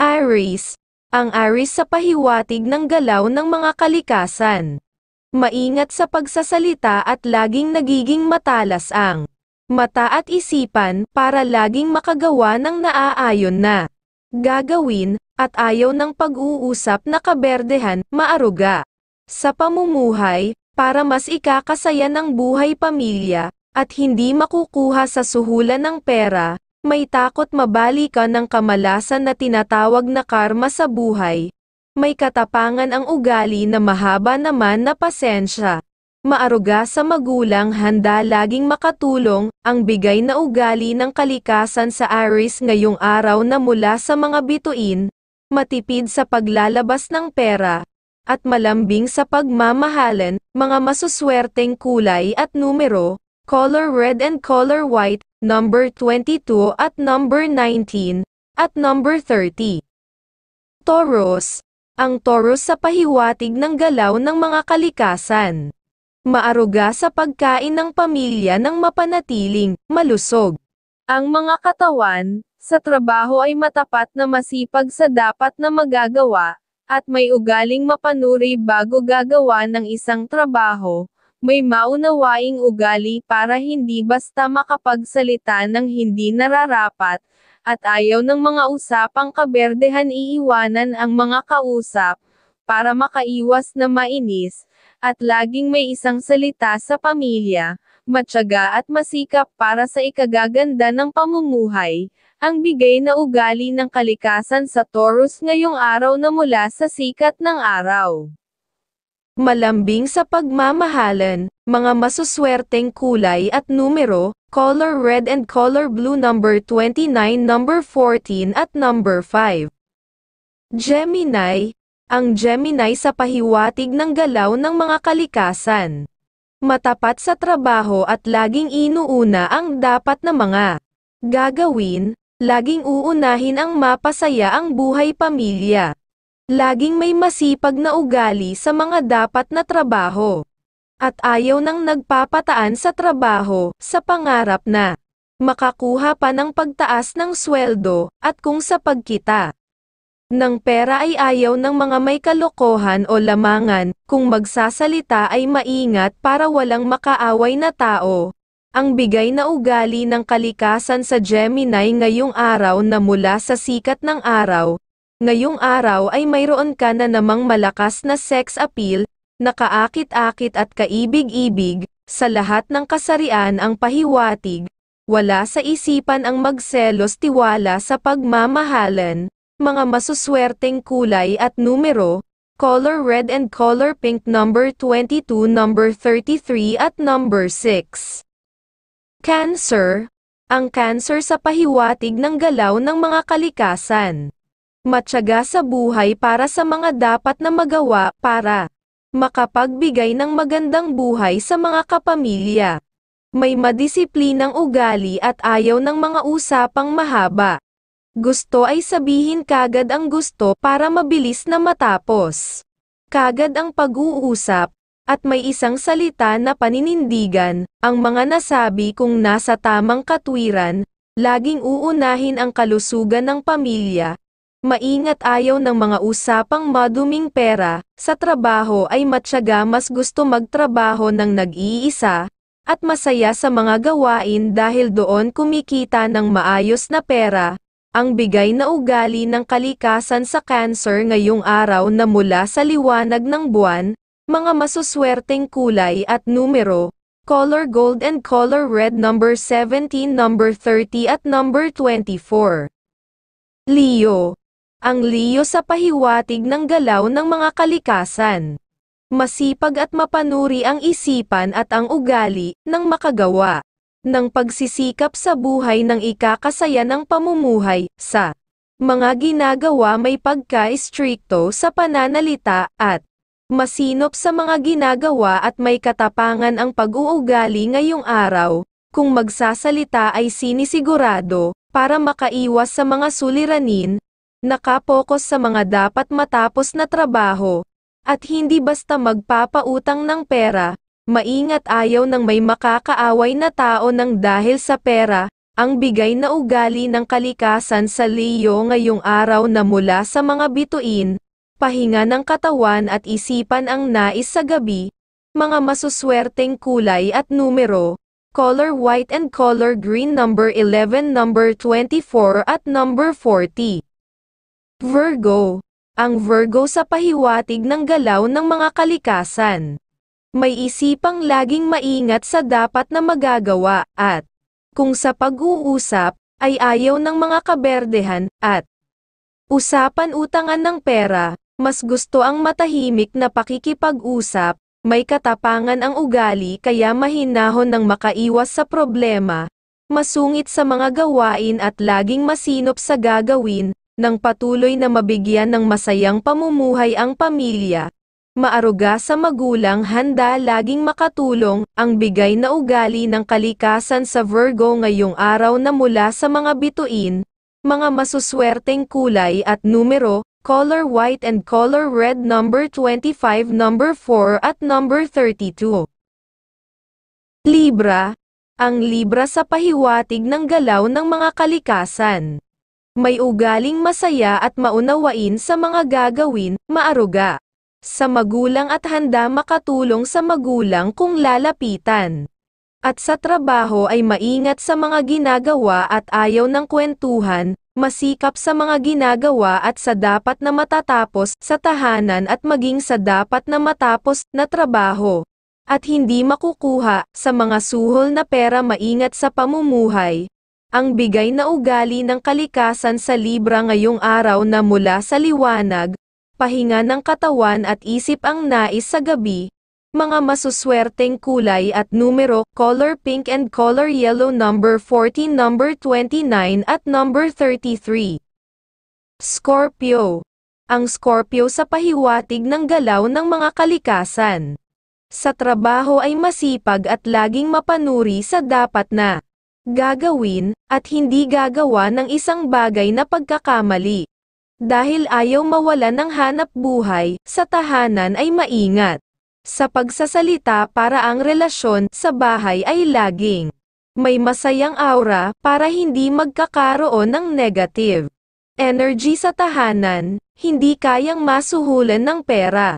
Aries. Ang Aries sa pahiwatig ng galaw ng mga kalikasan. Maingat sa pagsasalita at laging nagiging matalas ang mata at isipan para laging makagawa ng naaayon na gagawin at ayaw ng pag-uusap na kaberdehan, maaruga. Sa pamumuhay, para mas ikakasaya ng buhay pamilya, at hindi makukuha sa suhulan ng pera, may takot mabali ka ng kamalasan na tinatawag na karma sa buhay. May katapangan ang ugali na mahaba naman na pasensya. Maaruga sa magulang handa laging makatulong, ang bigay na ugali ng kalikasan sa Aris ngayong araw na mula sa mga bituin, matipid sa paglalabas ng pera, at malambing sa pagmamahalan, mga masuswerteng kulay at numero, color red and color white, number 22 at number 19, at number 30. Taurus, ang Taurus sa pahiwatig ng galaw ng mga kalikasan. Maaruga sa pagkain ng pamilya ng mapanatiling, malusog. Ang mga katawan, sa trabaho ay matapat na masipag sa dapat na magagawa, at may ugaling mapanuri bago gagawa ng isang trabaho, may maunawaing ugali para hindi basta makapagsalita ng hindi nararapat, at ayaw ng mga usapang kaberdehan iiwanan ang mga kausap, para makaiwas na mainis, at laging may isang salita sa pamilya, matyaga at masikap para sa ikagaganda ng pamumuhay, ang bigay na ugali ng kalikasan sa Taurus ngayong araw na mula sa sikat ng araw malambing sa pagmamahalan, mga masuswerteng kulay at numero, color red and color blue number 29, number 14 at number 5. Gemini, ang Gemini sa pahiwatig ng galaw ng mga kalikasan. Matapat sa trabaho at laging inuuna ang dapat na mga gagawin, laging uunahin ang mapasaya ang buhay pamilya. Laging may masipag na ugali sa mga dapat na trabaho. At ayaw nang nagpapataan sa trabaho, sa pangarap na makakuha pa ng pagtaas ng sweldo, at kung sa pagkita ng pera ay ayaw ng mga may kalokohan o lamangan, kung magsasalita ay maingat para walang makaaway na tao. Ang bigay na ugali ng kalikasan sa Gemini ngayong araw na mula sa sikat ng araw, Ngayong araw ay mayroon ka na namang malakas na sex appeal, nakaakit-akit at kaibig-ibig, sa lahat ng kasarian ang pahiwatig, wala sa isipan ang magselos tiwala sa pagmamahalan, mga masuswerteng kulay at numero, color red and color pink number 22 number 33 at number 6. Cancer, ang cancer sa pahiwatig ng galaw ng mga kalikasan matyaga sa buhay para sa mga dapat na magawa para makapagbigay ng magandang buhay sa mga kapamilya. May madisiplinang ugali at ayaw ng mga usapang mahaba. Gusto ay sabihin kagad ang gusto para mabilis na matapos. Kagad ang pag-uusap, at may isang salita na paninindigan, ang mga nasabi kung nasa tamang katwiran, laging uunahin ang kalusugan ng pamilya, Maingat ayaw ng mga usapang maduming pera, sa trabaho ay matyaga mas gusto magtrabaho ng nag-iisa, at masaya sa mga gawain dahil doon kumikita ng maayos na pera, ang bigay na ugali ng kalikasan sa cancer ngayong araw na mula sa liwanag ng buwan, mga masuswerteng kulay at numero, color gold and color red number 17, number 30 at number 24. Leo ang Leo sa pahiwatig ng galaw ng mga kalikasan. Masipag at mapanuri ang isipan at ang ugali ng makagawa ng pagsisikap sa buhay ng ikakasaya ng pamumuhay sa mga ginagawa may pagka-estrikto sa pananalita at masinop sa mga ginagawa at may katapangan ang pag-uugali ngayong araw kung magsasalita ay sinisigurado para makaiwas sa mga suliranin nakapokus sa mga dapat matapos na trabaho, at hindi basta magpapautang ng pera, maingat ayaw ng may makakaaway na tao ng dahil sa pera, ang bigay na ugali ng kalikasan sa Leo ngayong araw na mula sa mga bituin, pahinga ng katawan at isipan ang nais sa gabi, mga masuswerteng kulay at numero, color white and color green number 11 number 24 at number 40. Virgo. Ang Virgo sa pahiwatig ng galaw ng mga kalikasan. May isipang laging maingat sa dapat na magagawa, at kung sa pag-uusap, ay ayaw ng mga kaberdehan, at usapan utangan ng pera, mas gusto ang matahimik na pakikipag-usap, may katapangan ang ugali kaya mahinahon ng makaiwas sa problema, masungit sa mga gawain at laging masinop sa gagawin, nang patuloy na mabigyan ng masayang pamumuhay ang pamilya. Maaruga sa magulang handa laging makatulong, ang bigay na ugali ng kalikasan sa Virgo ngayong araw na mula sa mga bituin, mga masuswerteng kulay at numero, color white and color red number 25, number 4 at number 32. Libra, ang Libra sa pahiwatig ng galaw ng mga kalikasan may ugaling masaya at maunawain sa mga gagawin, maaruga. Sa magulang at handa makatulong sa magulang kung lalapitan. At sa trabaho ay maingat sa mga ginagawa at ayaw ng kwentuhan, masikap sa mga ginagawa at sa dapat na matatapos sa tahanan at maging sa dapat na matapos na trabaho at hindi makukuha sa mga suhol na pera maingat sa pamumuhay, ang bigay na ugali ng kalikasan sa Libra ngayong araw na mula sa liwanag, pahinga ng katawan at isip ang nais sa gabi, mga masuswerteng kulay at numero, color pink and color yellow number 14 number 29 at number 33. Scorpio ang Scorpio sa pahiwatig ng galaw ng mga kalikasan. Sa trabaho ay masipag at laging mapanuri sa dapat na gagawin, at hindi gagawa ng isang bagay na pagkakamali. Dahil ayaw mawala ng hanap buhay, sa tahanan ay maingat. Sa pagsasalita para ang relasyon sa bahay ay laging may masayang aura para hindi magkakaroon ng negative energy sa tahanan, hindi kayang masuhulan ng pera.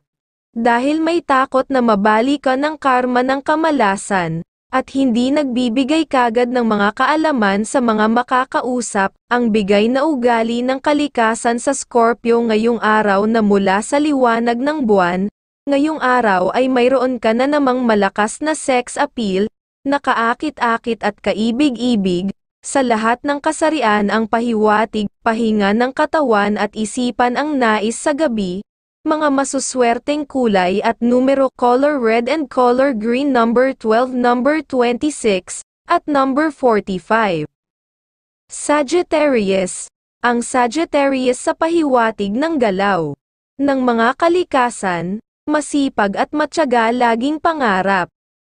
Dahil may takot na mabali ka ng karma ng kamalasan, at hindi nagbibigay kagad ng mga kaalaman sa mga makakausap, ang bigay na ugali ng kalikasan sa Scorpio ngayong araw na mula sa liwanag ng buwan, ngayong araw ay mayroon ka na namang malakas na sex appeal, nakaakit-akit at kaibig-ibig, sa lahat ng kasarian ang pahiwatig, pahinga ng katawan at isipan ang nais sa gabi, mga masuswerteng kulay at numero color red and color green number 12 number 26 at number 45. Sagittarius Ang Sagittarius sa pahiwatig ng galaw ng mga kalikasan, masipag at matyaga laging pangarap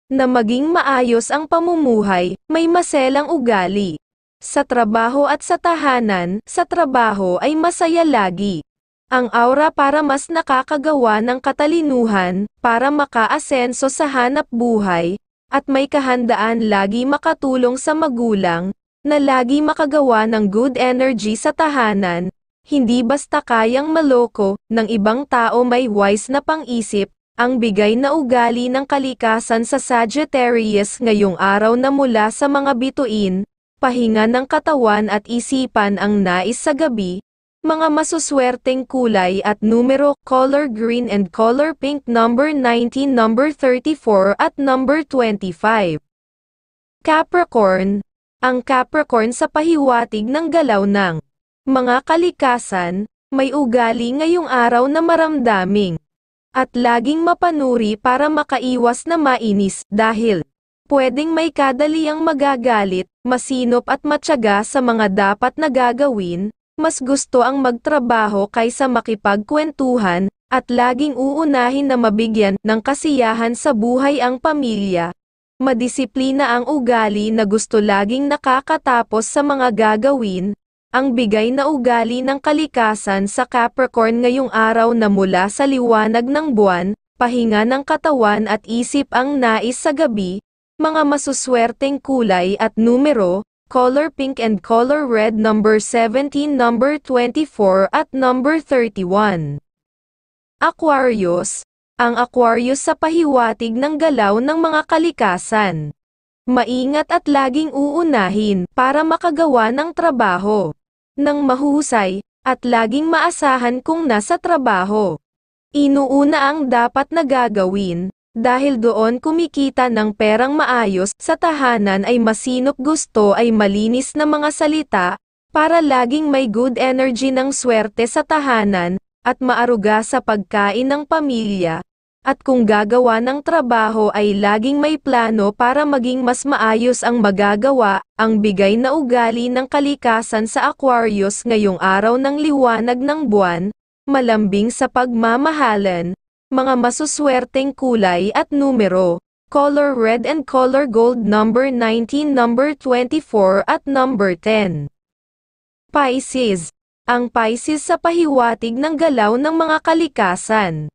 na maging maayos ang pamumuhay, may maselang ugali. Sa trabaho at sa tahanan, sa trabaho ay masaya lagi ang aura para mas nakakagawa ng katalinuhan, para makaasenso sa hanap buhay, at may kahandaan lagi makatulong sa magulang, na lagi makagawa ng good energy sa tahanan, hindi basta kayang maloko, ng ibang tao may wise na pang-isip, ang bigay na ugali ng kalikasan sa Sagittarius ngayong araw na mula sa mga bituin, pahinga ng katawan at isipan ang nais sa gabi, mga masuswerteng kulay at numero, color green and color pink number 19, number 34 at number 25. Capricorn, ang Capricorn sa pahiwatig ng galaw ng mga kalikasan, may ugali ngayong araw na maramdaming at laging mapanuri para makaiwas na mainis dahil pwedeng may kadaliang magagalit, masinop at matyaga sa mga dapat na gagawin, mas gusto ang magtrabaho kaysa makipagkwentuhan, at laging uunahin na mabigyan ng kasiyahan sa buhay ang pamilya. Madisiplina ang ugali na gusto laging nakakatapos sa mga gagawin, ang bigay na ugali ng kalikasan sa Capricorn ngayong araw na mula sa liwanag ng buwan, pahinga ng katawan at isip ang nais sa gabi, mga masuswerteng kulay at numero, color pink and color red number 17, number 24 at number 31. Aquarius, ang Aquarius sa pahiwatig ng galaw ng mga kalikasan. Maingat at laging uunahin para makagawa ng trabaho. Nang mahusay, at laging maasahan kung nasa trabaho. Inuuna ang dapat na gagawin, dahil doon kumikita ng perang maayos, sa tahanan ay masinop gusto ay malinis na mga salita, para laging may good energy ng swerte sa tahanan, at maaruga sa pagkain ng pamilya, at kung gagawa ng trabaho ay laging may plano para maging mas maayos ang magagawa, ang bigay na ugali ng kalikasan sa Aquarius ngayong araw ng liwanag ng buwan, malambing sa pagmamahalan, mga masuswerteng kulay at numero, color red and color gold number 19 number 24 at number 10. Pisces Ang Pisces sa pahiwatig ng galaw ng mga kalikasan.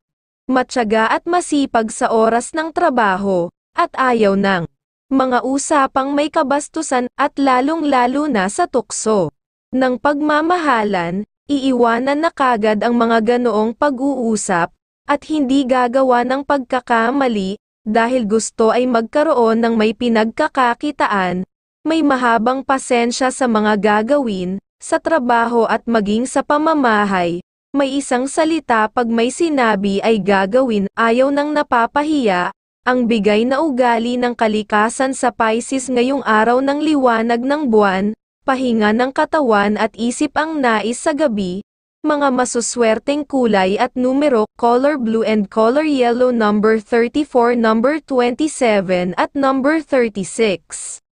Matyaga at masipag sa oras ng trabaho, at ayaw ng mga usapang may kabastusan at lalong-lalo na sa tukso. Nang pagmamahalan, iiwanan na kagad ang mga ganoong pag-uusap, at hindi gagawa ng pagkakamali, dahil gusto ay magkaroon ng may pinagkakakitaan, may mahabang pasensya sa mga gagawin, sa trabaho at maging sa pamamahay. May isang salita pag may sinabi ay gagawin, ayaw ng napapahiya, ang bigay na ugali ng kalikasan sa Pisces ngayong araw ng liwanag ng buwan, pahinga ng katawan at isip ang nais sa gabi, mga masuswerteng kulay at numero, color blue and color yellow number 34, number 27 at number 36.